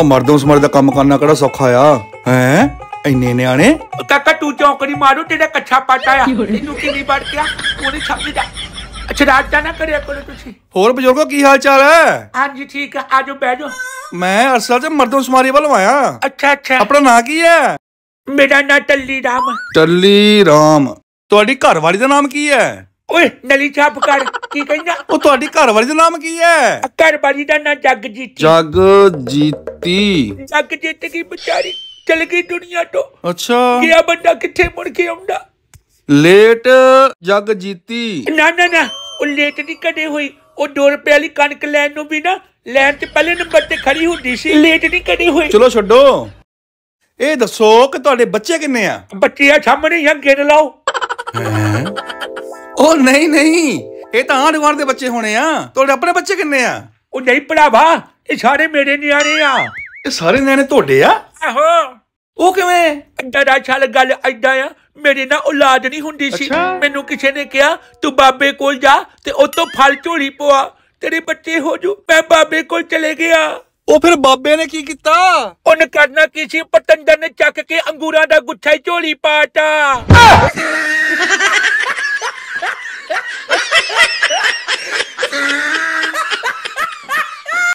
ਆ ਮਰਦ ਸਮਰ ਦਾ ਕੰਮ ਕਰਨਾ ਕਿਹੜਾ ਸੌਖਾ ਆ ਹੈ ਇੰਨੇ ਨਿਆਣੇ ਕਾਕਾ ਤੂੰ ਚੌਂਕੜੀ ਮਾਰੂ ਤੇਰੇ ਕੱਛਾ ਪਾਟਾ ਆ ਤੈਨੂੰ ਨਹੀਂ ਪੜ ਗਿਆ ਉਹਨੇ ਛੱਪ ਜਾ ਛੜਾਟਾ ਨਾ ਕਰਿਆ ਕੋਲ ਤੁਸੀਂ ਹੋਰ ਬਜ਼ੁਰਗੋ ਕੀ ਹਾਲ ਚਾਲ ਹੈ ਹਾਂਜੀ ਠੀਕ ਆ ਆਜੋ ਬਹਿ ਜਾਓ ਮੈਂ ਅਸਲ 'ਚ ਮਰਦੋਂ ਸਮਾਰੀ ਵੱਲ ਆਇਆ ਅੱਛਾ ਅੱਛਾ ਆਪਣਾ ਨਾਂ ਕੀ ਹੈ ਮੇਰਾ ਨਾਂ ਟੱਲੀ ਰਾਮ ਟੱਲੀ ਰਾਮ ਤੁਹਾਡੀ ਘਰਵਾਲੀ ਦਾ ਨਾਮ ਕੀ ਹੈ ਓਏ ਨਲੀ ਛਾਪ ਕਰ ਕੀ ਕਹਿੰਦਾ ਉਹ ਤੁਹਾਡੀ ਘਰਵਾਲੀ ਦਾ ਨਾਮ ਕੀ ਹੈ ਵਾਲੀ ਦਾ ਨਾਂ ਜਗਜੀਤੀ ਜਗਜੀਤੀ ਜਗਜੀਤ ਕੀ ਵਿਚਾਰੀ ਚਲ ਗਈ ਦੁਨੀਆ ਤੋਂ ਅੱਛਾ ਆ ਬੰਦਾ ਕਿੱਥੇ ਮੁੜ ਕੇ ਆਉਂਦਾ ਲੇਟ ਜਗਜੀਤੀ ਨਾ ਨਾ ਨਾ ਉਹ ਲੇਟ ਨਹੀਂ ਕਦੇ ਹੋਈ ਉਹ 2 ਰੁਪਏ ਵਾਲੀ ਕਣਕ ਲੈਣ ਨੂੰ ਵੀ ਨਾ ਲੈਣ ਤੇ ਪਹਿਲੇ ਨੰਬਰ ਤੇ ਖੜੀ ਹੁੰਦੀ ਸੀ ਲੇਟ ਨਹੀਂ ਕਦੇ ਹੋਈ ਚਲੋ ਛੱਡੋ ਇਹ ਦੱਸੋ ਕਿ ਤੁਹਾਡੇ ਬੱਚੇ ਕਿੰਨੇ ਆ ਬੱਚੇ ਆ ਸਾਹਮਣੇ ਹੀ ਆ ਗਿਣ ਲਾਓ ਓ ਨਹੀਂ ਨਹੀਂ ਇਹ ਤਾਂ ਆਂਢ ਗੁਆਂਢ ਦੇ ਬੱਚੇ ਹੋਣੇ ਆ ਤੁਹਾਡੇ ਆਪਣੇ ਬੱਚੇ ਕਿੰਨੇ ਆ ਉਹ ਨਹੀਂ ਪੜਾਵਾ ਇਹ ਸਾਰੇ ਮੇਰੇ ਨਿਆਣੇ ਆ ਇਹ ਸਾਰੇ ਨਿਆਣੇ ਤੁਹਾਡੇ ਆ ਆਹੋ ਉਹ ਕਿਵੇਂ ਅੱਡਾ ਛਲ ਗੱਲ ਐਡਾ ਆ ਮੇਰੇ ਨਾਲ ਔਲਾਦ ਨਹੀਂ ਹੁੰਦੀ ਸੀ ਮੈਨੂੰ ਕਿਸੇ ਨੇ ਕਿਹਾ ਤੂੰ ਬਾਬੇ ਕੋਲ ਜਾ ਤੇ ਉਤੋਂ ਫਲ ਝੋਲੀ ਪਵਾ ਤੇਰੇ ਬੱਚੇ ਹੋ ਜੂ ਮੈਂ ਬਾਬੇ ਕੋਲ ਚਲੇ ਗਿਆ ਉਹ ਫਿਰ ਬਾਬੇ ਨੇ ਕੀ ਕੀਤਾ ਉਹਨੇ ਕਰਨਾ ਕੀ ਸੀ ਪਤੰਦਰ ਨੇ ਚੱਕ ਕੇ ਅੰਗੂਰਾਂ ਦਾ ਗੁੱਛਾ ਝੋਲੀ ਪਾਟਾ